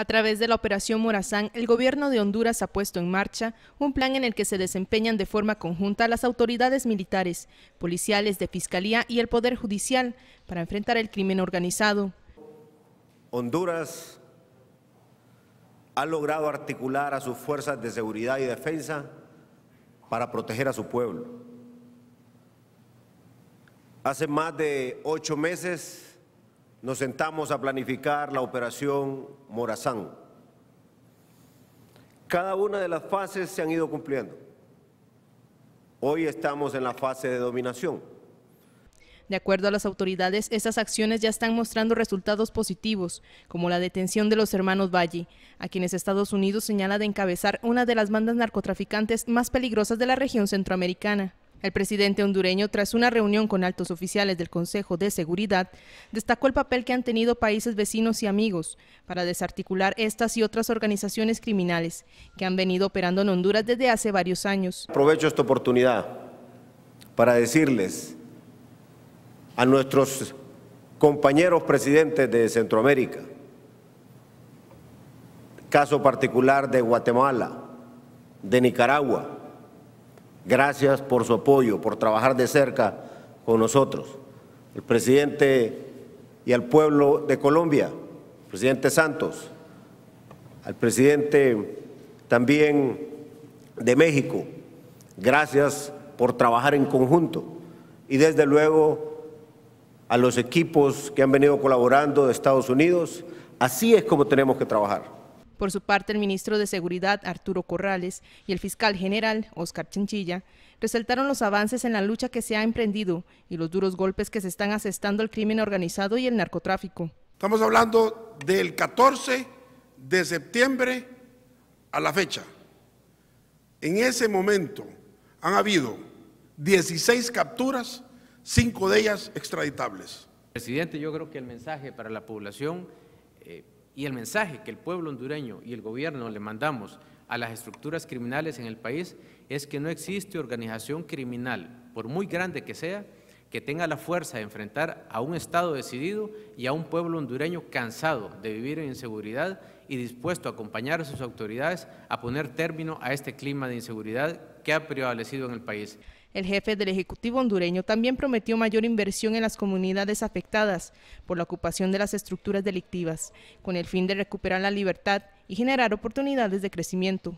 A través de la Operación Morazán, el gobierno de Honduras ha puesto en marcha un plan en el que se desempeñan de forma conjunta las autoridades militares, policiales, de fiscalía y el Poder Judicial para enfrentar el crimen organizado. Honduras ha logrado articular a sus fuerzas de seguridad y defensa para proteger a su pueblo. Hace más de ocho meses nos sentamos a planificar la operación Morazán. Cada una de las fases se han ido cumpliendo. Hoy estamos en la fase de dominación. De acuerdo a las autoridades, estas acciones ya están mostrando resultados positivos, como la detención de los hermanos Valle, a quienes Estados Unidos señala de encabezar una de las bandas narcotraficantes más peligrosas de la región centroamericana. El presidente hondureño, tras una reunión con altos oficiales del Consejo de Seguridad, destacó el papel que han tenido países vecinos y amigos para desarticular estas y otras organizaciones criminales que han venido operando en Honduras desde hace varios años. Aprovecho esta oportunidad para decirles a nuestros compañeros presidentes de Centroamérica, caso particular de Guatemala, de Nicaragua, Gracias por su apoyo, por trabajar de cerca con nosotros. El presidente y al pueblo de Colombia, el presidente Santos, al presidente también de México. Gracias por trabajar en conjunto y desde luego a los equipos que han venido colaborando de Estados Unidos. Así es como tenemos que trabajar. Por su parte, el ministro de Seguridad, Arturo Corrales, y el fiscal general, Oscar Chinchilla, resaltaron los avances en la lucha que se ha emprendido y los duros golpes que se están asestando al crimen organizado y el narcotráfico. Estamos hablando del 14 de septiembre a la fecha. En ese momento han habido 16 capturas, 5 de ellas extraditables. Presidente, yo creo que el mensaje para la población... Eh, y el mensaje que el pueblo hondureño y el gobierno le mandamos a las estructuras criminales en el país es que no existe organización criminal, por muy grande que sea, que tenga la fuerza de enfrentar a un Estado decidido y a un pueblo hondureño cansado de vivir en inseguridad y dispuesto a acompañar a sus autoridades a poner término a este clima de inseguridad que ha prevalecido en el país. El jefe del Ejecutivo hondureño también prometió mayor inversión en las comunidades afectadas por la ocupación de las estructuras delictivas, con el fin de recuperar la libertad y generar oportunidades de crecimiento.